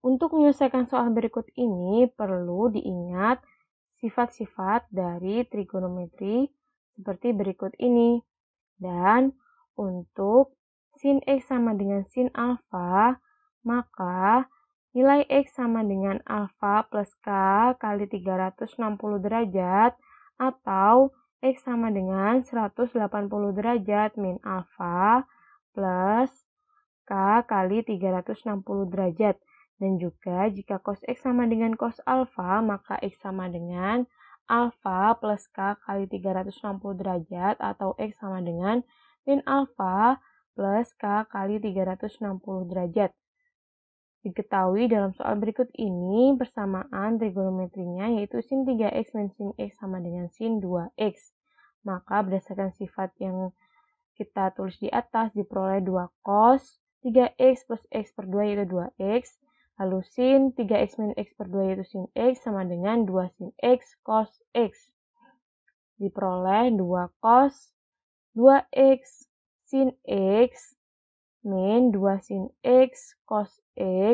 Untuk menyelesaikan soal berikut ini perlu diingat sifat-sifat dari trigonometri seperti berikut ini. Dan untuk sin X sama dengan sin alfa, maka nilai X sama dengan alfa plus K kali 360 derajat atau X sama dengan 180 derajat min alfa plus K kali 360 derajat dan juga jika cos X sama dengan cos alfa, maka X sama dengan alfa plus K kali 360 derajat atau X sama dengan sin alfa plus K kali 360 derajat. Diketahui dalam soal berikut ini persamaan trigonometrinya yaitu sin 3x dan sin x sama dengan sin 2x. Maka berdasarkan sifat yang kita tulis di atas diperoleh 2 cos 3x plus x per 2 yaitu 2x Lalu sin 3x min x per 2 yaitu sin x sama dengan 2 sin x cos x. Diperoleh 2 cos 2x sin x min 2 sin x cos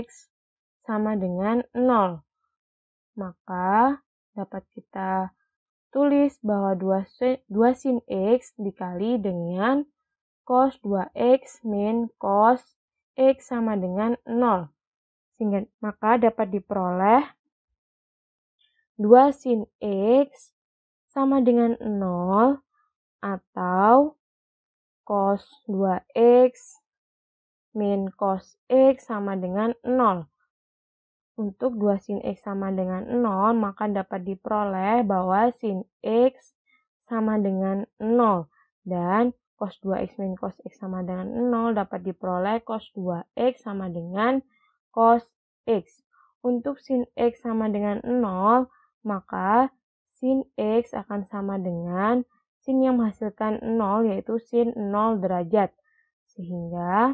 x sama dengan 0. Maka dapat kita tulis bahwa 2 sin, 2 sin x dikali dengan cos 2x min cos x sama dengan 0. Sehingga maka dapat diperoleh 2 sin X sama dengan 0 atau cos 2X min cos X sama dengan 0. Untuk 2 sin X sama dengan 0, maka dapat diperoleh bahwa sin X sama dengan 0. Dan cos 2x min cos x sama dengan 0 dapat diperoleh cos 2x sama dengan cos X. Untuk sin X sama dengan 0, maka sin X akan sama dengan sin yang menghasilkan 0 yaitu sin 0 derajat. Sehingga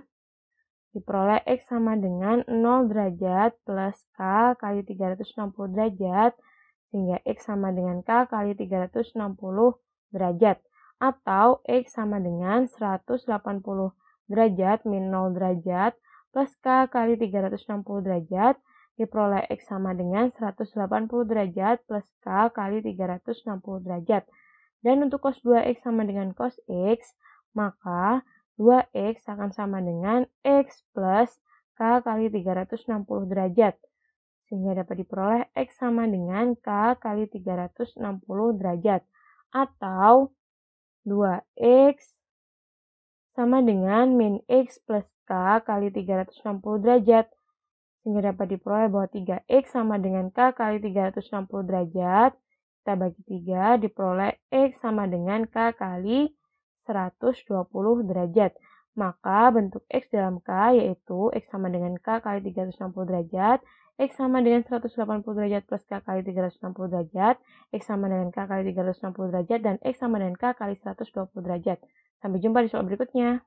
diperoleh X sama dengan 0 derajat plus K kali 360 derajat sehingga X sama dengan K kali 360 derajat atau X sama dengan 180 derajat min 0 derajat plus K kali 360 derajat diperoleh X sama dengan 180 derajat plus K kali 360 derajat. Dan untuk cos 2X sama dengan cos X, maka 2X akan sama dengan X plus K kali 360 derajat. Sehingga dapat diperoleh X sama dengan K kali 360 derajat. Atau 2X sama dengan min X plus K kali 360 derajat. Sehingga dapat diperoleh bahwa 3X sama dengan K kali 360 derajat. Kita bagi 3 diperoleh X sama dengan K kali 120 derajat. Maka bentuk X dalam K yaitu X sama dengan K kali 360 derajat, X sama dengan 180 derajat plus K kali 360 derajat, X sama dengan K kali 360 derajat, dan X sama dengan K kali 120 derajat. Sampai jumpa di soal berikutnya.